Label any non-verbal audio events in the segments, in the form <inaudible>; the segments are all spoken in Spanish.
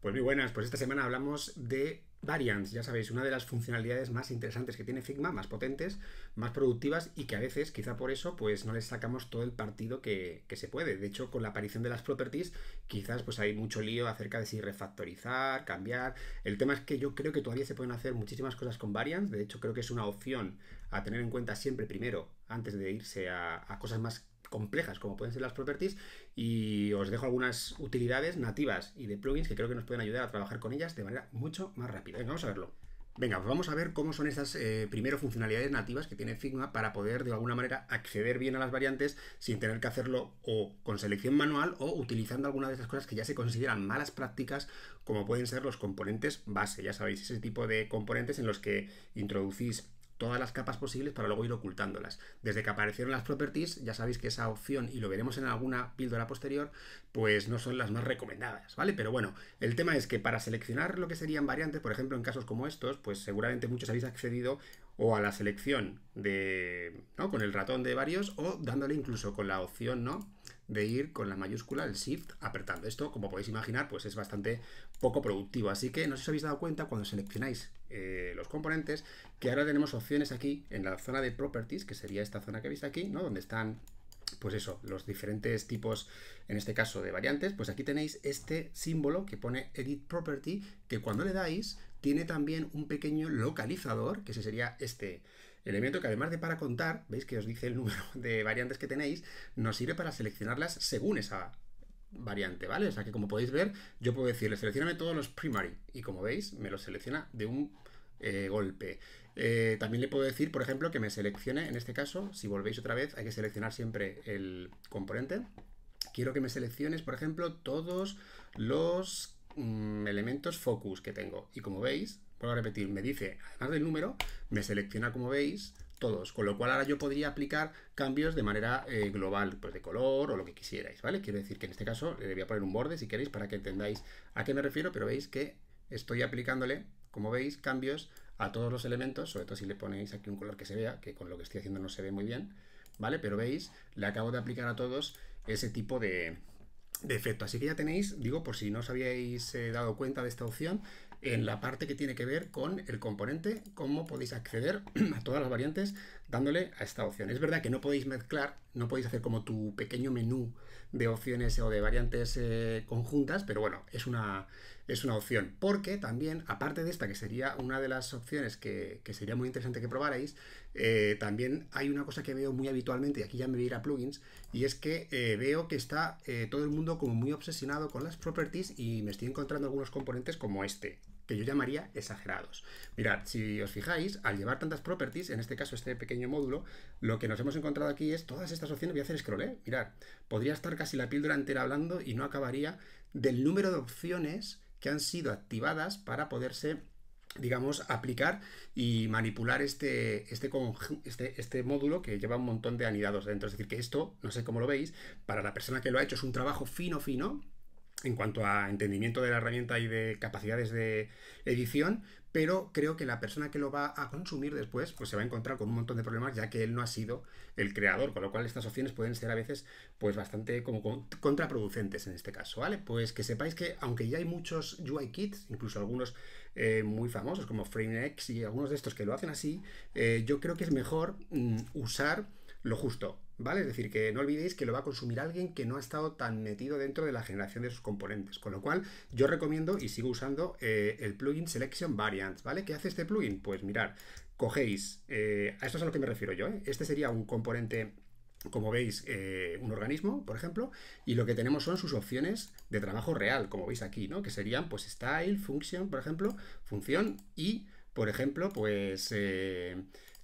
Pues muy buenas, pues esta semana hablamos de variants, ya sabéis, una de las funcionalidades más interesantes que tiene Figma, más potentes, más productivas y que a veces, quizá por eso, pues no les sacamos todo el partido que, se puede. De hecho, con la aparición de las properties, quizás pues hay mucho lío acerca de si refactorizar, cambiar. El tema es que yo creo que todavía se pueden hacer muchísimas cosas con variants, de hecho creo que es una opción a tener en cuenta siempre primero, antes de irse a, a cosas más complejas como pueden ser las properties y os dejo algunas utilidades nativas y de plugins que creo que nos pueden ayudar a trabajar con ellas de manera mucho más rápida. Venga, vamos a verlo. Venga, vamos a ver cómo son esas eh, primero, funcionalidades nativas que tiene Figma para poder, de alguna manera, acceder bien a las variantes sin tener que hacerlo o con selección manual o utilizando alguna de esas cosas que ya se consideran malas prácticas, como pueden ser los componentes base. Ya sabéis, ese tipo de componentes en los que introducís todas las capas posibles para luego ir ocultándolas. Desde que aparecieron las properties, ya sabéis que esa opción, y lo veremos en alguna píldora posterior, pues no son las más recomendadas, ¿vale? Pero bueno, el tema es que para seleccionar lo que serían variantes, por ejemplo, en casos como estos, pues seguramente muchos habéis accedido o a la selección de, ¿no? Con el ratón de varios o dándole incluso con la opción, ¿no? de ir con la mayúscula, el shift, apretando. Esto, como podéis imaginar, pues es bastante poco productivo. Así que no os habéis dado cuenta cuando seleccionáis eh, los componentes, que ahora tenemos opciones aquí en la zona de properties, que sería esta zona que veis aquí, ¿no? Donde están pues eso, los diferentes tipos, en este caso de variantes, pues aquí tenéis este símbolo que pone Edit Property, que cuando le dais tiene también un pequeño localizador, que sería este, Elemento que además de para contar, veis que os dice el número <laughs> de variantes que tenéis, nos sirve para seleccionarlas según esa variante, ¿vale? O sea que como podéis ver, yo puedo decirle, seleccioname todos los primary, y como veis, me los selecciona de un eh, golpe. Eh, también le puedo decir, por ejemplo, que me seleccione, en este caso, si volvéis otra vez, hay que seleccionar siempre el componente. Quiero que me selecciones, por ejemplo, todos los mm, elementos focus que tengo. Y como veis, vuelvo a repetir, me dice, además del número, me selecciona, como veis, todos, con lo cual ahora yo podría aplicar cambios de manera eh, global, pues de color o lo que quisierais, ¿vale? Quiero decir que en este caso le voy a poner un borde si queréis para que entendáis a qué me refiero, pero veis que estoy aplicándole, como veis, cambios a todos los elementos, sobre todo si le ponéis aquí un color que se vea, que con lo que estoy haciendo no se ve muy bien, ¿vale? Pero veis, le acabo de aplicar a todos ese tipo de, efecto. Así que ya tenéis, digo, por si no os habíais eh, dado cuenta de esta opción, en la parte que tiene que ver con el componente, cómo podéis acceder <clears throat> a todas las variantes dándole a esta opción. Es verdad que no podéis mezclar, no podéis hacer como tu pequeño menú de opciones o de variantes eh, conjuntas, pero bueno, es una, es una opción. Porque también, aparte de esta, que sería una de las opciones que, sería muy interesante que probarais, eh, también hay una cosa que veo muy habitualmente, y aquí ya me voy a ir a plugins, y es que eh, veo que está todo el mundo como muy obsesionado con las properties y me estoy encontrando algunos componentes como este que yo llamaría exagerados. Mirad, si os fijáis, al llevar tantas properties, en este caso este pequeño módulo, lo que nos hemos encontrado aquí es todas estas opciones, voy a hacer scroll, ¿eh? mirad, podría estar casi la píldora entera hablando y no acabaría del número de opciones que han sido activadas para poderse digamos, aplicar y manipular este, este, este, este, módulo que lleva un montón de anidados dentro. Es decir, que esto, no sé cómo lo veis, para la persona que lo ha hecho es un trabajo fino, fino, en cuanto a entendimiento de la herramienta y de capacidades de edición, pero creo que la persona que lo va a consumir después pues se va a encontrar con un montón de problemas ya que él no ha sido el creador, con lo cual estas opciones pueden ser a veces pues bastante como contraproducentes en este caso, ¿vale? Pues que sepáis que aunque ya hay muchos UI kits, incluso algunos eh, muy famosos como FrameX y algunos de estos que lo hacen así, eh, yo creo que es mejor mm, usar lo justo, ¿Vale? Es decir, que no olvidéis que lo va a consumir alguien que no ha estado tan metido dentro de la generación de sus componentes. Con lo cual, yo recomiendo y sigo usando eh, el plugin Selection Variants, ¿vale? ¿Qué hace este plugin? Pues mirar, cogéis, eh, a esto es a lo que me refiero yo, ¿eh? este sería un componente como veis, eh, un organismo, por ejemplo, y lo que tenemos son sus opciones de trabajo real, como veis aquí, ¿no? Que serían, pues, style, function, por ejemplo, función y, por ejemplo, pues,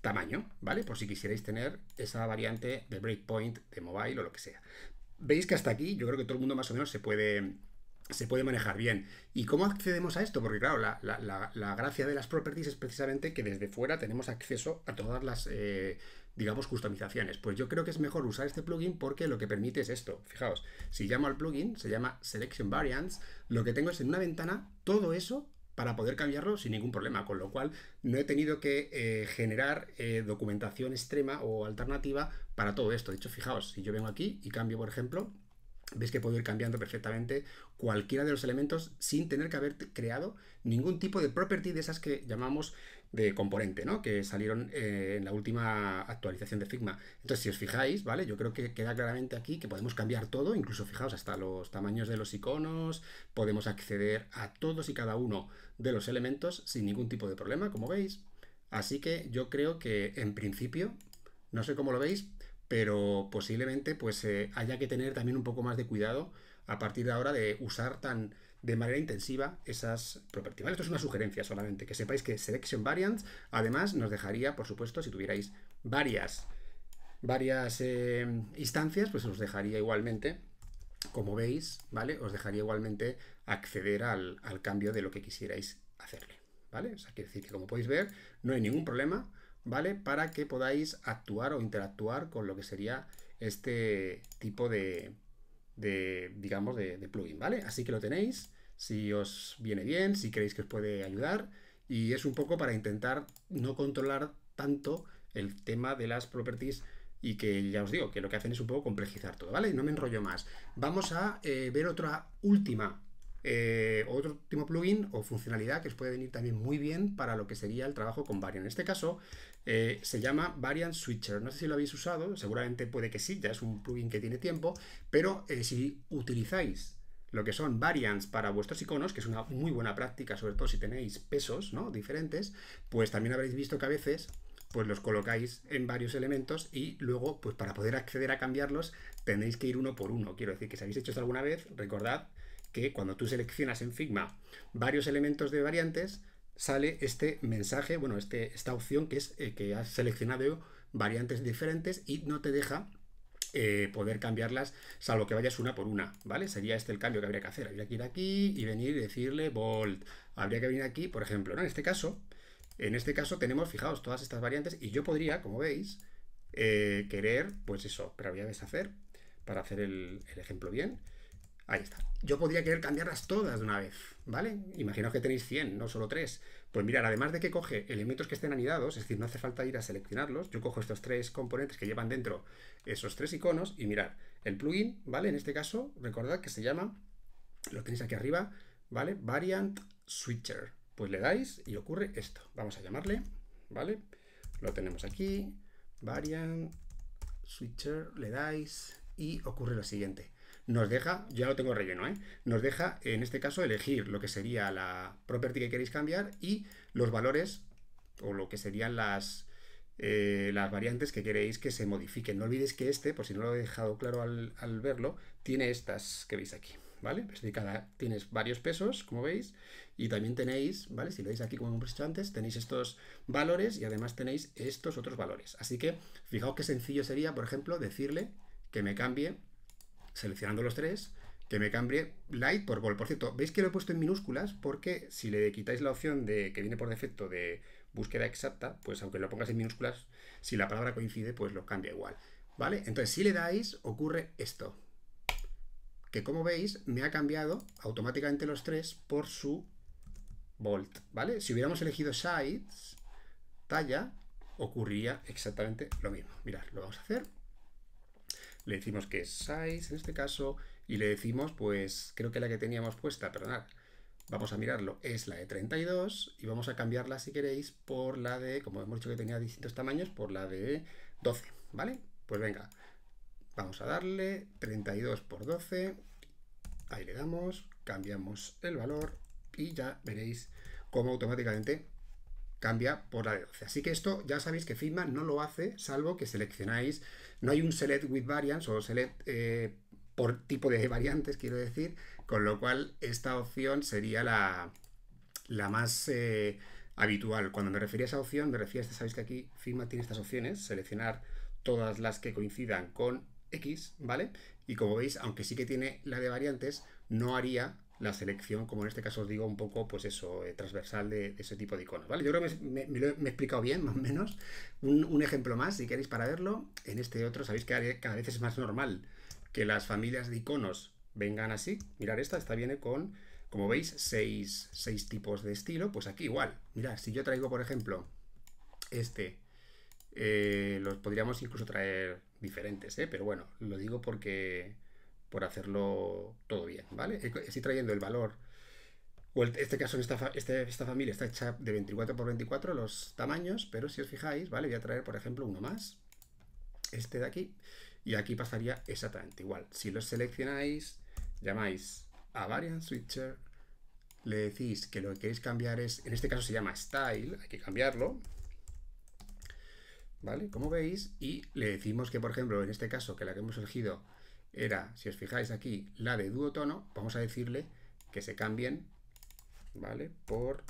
tamaño, ¿vale? Por si quisierais tener esa variante de breakpoint de mobile o lo que sea. Veis que hasta aquí yo creo que todo el mundo más o menos se puede, se puede manejar bien. ¿Y cómo accedemos a esto? Porque claro, la, la, gracia de las properties es precisamente que desde fuera tenemos acceso a todas las, eh, digamos, customizaciones. Pues yo creo que es mejor usar este plugin porque lo que permite es esto. Fijaos, si llamo al plugin, se llama Selection Variants, lo que tengo es en una ventana todo eso para poder cambiarlo sin ningún problema, con lo cual no he tenido que eh, generar eh, documentación extrema o alternativa para todo esto. De hecho, fijaos, si yo vengo aquí y cambio, por ejemplo, Veis que puedo ir cambiando perfectamente cualquiera de los elementos sin tener que haber creado ningún tipo de property de esas que llamamos de componente, ¿no? Que salieron eh, en la última actualización de Figma. Entonces, si os fijáis, ¿vale? Yo creo que queda claramente aquí que podemos cambiar todo, incluso fijaos hasta los tamaños de los iconos, podemos acceder a todos y cada uno de los elementos sin ningún tipo de problema, como veis. Así que yo creo que en principio, no sé cómo lo veis, pero posiblemente pues eh, haya que tener también un poco más de cuidado a partir de ahora de usar tan de manera intensiva esas propiedades Esto es una sugerencia solamente, que sepáis que selection variants además nos dejaría, por supuesto, si tuvierais varias, varias eh, instancias, pues os dejaría igualmente, como veis, ¿vale? Os dejaría igualmente acceder al, al cambio de lo que quisierais hacerle, ¿vale? O sea, quiere decir que como podéis ver, no hay ningún problema ¿vale? Para que podáis actuar o interactuar con lo que sería este tipo de, digamos, de, plugin, ¿vale? Así que lo tenéis, si os viene bien, si creéis que os puede ayudar, y es un poco para intentar no controlar tanto el tema de las properties y que ya os digo, que lo que hacen es un poco complejizar todo, ¿vale? No me enrollo más. Vamos a eh, ver otra última, eh, otro último plugin o funcionalidad que os puede venir también muy bien para lo que sería el trabajo con Vario. En este caso, eh, se llama Variant Switcher. No sé si lo habéis usado, seguramente puede que sí, ya es un plugin que tiene tiempo, pero eh, si utilizáis lo que son variants para vuestros iconos, que es una muy buena práctica, sobre todo si tenéis pesos ¿no? diferentes, pues también habréis visto que a veces pues los colocáis en varios elementos y luego, pues para poder acceder a cambiarlos, tenéis que ir uno por uno. Quiero decir que si habéis hecho esto alguna vez, recordad que cuando tú seleccionas en Figma varios elementos de variantes, sale este mensaje, bueno, este, esta opción que es eh, que has seleccionado variantes diferentes y no te deja eh, poder cambiarlas, salvo que vayas una por una, ¿vale? Sería este el cambio que habría que hacer. Habría que ir aquí y venir y decirle volt, Habría que venir aquí, por ejemplo, ¿no? En este caso, en este caso tenemos, fijados todas estas variantes y yo podría, como veis, eh, querer, pues eso, pero habría que deshacer para hacer el ejemplo bien. Ahí está. Yo podría querer cambiarlas todas de una vez, ¿vale? Imaginaos que tenéis 100, no solo 3. Pues mirar, además de que coge elementos que estén anidados, es decir, no hace falta ir a seleccionarlos, yo cojo estos tres componentes que llevan dentro esos tres iconos y mirar, el plugin, ¿vale? En este caso, recordad que se llama, lo tenéis aquí arriba, ¿vale? Variant Switcher. Pues le dais y ocurre esto. Vamos a llamarle, ¿vale? Lo tenemos aquí, Variant Switcher, le dais y ocurre lo siguiente nos deja, ya lo tengo relleno, ¿eh? nos deja en este caso elegir lo que sería la property que queréis cambiar y los valores o lo que serían las, eh, las variantes que queréis que se modifiquen. No olvidéis que este, por si no lo he dejado claro al, verlo, tiene estas que veis aquí. ¿Vale? Pues cada, tienes varios pesos, como veis, y también tenéis, ¿vale? Si lo veis aquí como hemos visto antes, tenéis estos valores y además tenéis estos otros valores. Así que fijaos qué sencillo sería, por ejemplo, decirle que me cambie seleccionando los tres, que me cambie light por volt. Por cierto, veis que lo he puesto en minúsculas porque si le quitáis la opción de que viene por defecto de búsqueda exacta, pues aunque lo pongas en minúsculas, si la palabra coincide, pues lo cambia igual. ¿Vale? Entonces, si le dais, ocurre esto. Que como veis, me ha cambiado automáticamente los tres por su volt, ¿vale? Si hubiéramos elegido size, talla, ocurría exactamente lo mismo. Mirad, lo vamos a hacer le decimos que es size en este caso y le decimos, pues creo que la que teníamos puesta, perdonad, vamos a mirarlo, es la de 32 y vamos a cambiarla si queréis por la de, como hemos dicho que tenía distintos tamaños, por la de 12, ¿vale? Pues venga, vamos a darle 32 por 12, ahí le damos, cambiamos el valor y ya veréis cómo automáticamente cambia por la de 12. Así que esto ya sabéis que Figma no lo hace, salvo que seleccionáis, no hay un select with variants o select eh, por tipo de variantes, quiero decir, con lo cual esta opción sería la, la más eh, habitual. Cuando me refería a esa opción, me refiero a, sabéis que aquí Figma tiene estas opciones, seleccionar todas las que coincidan con X, ¿vale? Y como veis, aunque sí que tiene la de variantes, no haría la selección, como en este caso os digo, un poco, pues eso, eh, transversal de, ese tipo de iconos, ¿vale? Yo creo que me, me, he explicado bien, <laughs> más o menos. Un, ejemplo más, si queréis para verlo, en este otro sabéis que cada vez es más normal que las familias de iconos vengan así. Mirar esta, esta viene con, como veis, seis, tipos de estilo, pues aquí igual. Mirad, si yo traigo, por ejemplo, este, eh, los podríamos incluso traer diferentes, ¿eh? Pero bueno, lo digo porque por hacerlo todo bien, ¿vale? E-, estoy trayendo el valor, o en este caso, esta, este, esta familia está hecha de 24 por 24 los tamaños, pero si os fijáis, ¿vale? Voy a traer, por ejemplo, uno más, este de aquí, y aquí pasaría exactamente igual. Si los seleccionáis, llamáis a variant switcher, le decís que lo que queréis cambiar es, en este caso se llama style, hay que cambiarlo, ¿vale? Como veis, y le decimos que, por ejemplo, en este caso, que la que hemos elegido era, si os fijáis aquí, la de duotono, vamos a decirle que se cambien, ¿vale? Por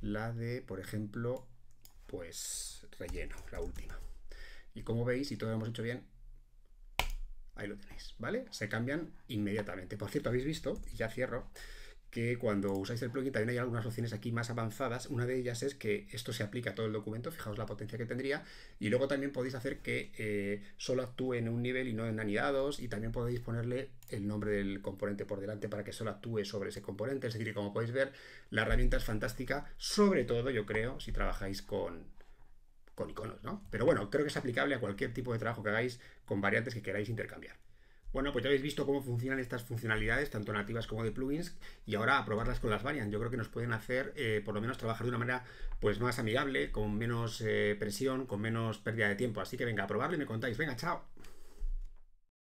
la de, por ejemplo, pues relleno, la última. Y como veis, si todo lo hemos hecho bien, ahí lo tenéis, ¿vale? Se cambian inmediatamente. Por cierto, habéis visto, y ya cierro, que cuando usáis el plugin también hay algunas opciones aquí más avanzadas. Una de ellas es que esto se aplica a todo el documento, fijaos la potencia que tendría, y luego también podéis hacer que eh, solo actúe en un nivel y no en anidados, y también podéis ponerle el nombre del componente por delante para que solo actúe sobre ese componente. Es decir, como podéis ver, la herramienta es fantástica, sobre todo yo creo si trabajáis con, con iconos, ¿no? Pero bueno, creo que es aplicable a cualquier tipo de trabajo que hagáis con variantes que queráis intercambiar. Bueno, pues ya habéis visto cómo funcionan estas funcionalidades, tanto nativas como de plugins, y ahora a probarlas con las variants. Yo creo que nos pueden hacer, eh, por lo menos, trabajar de una manera pues más amigable, con menos eh, presión, con menos pérdida de tiempo. Así que venga, a probarlo y me contáis. Venga, chao.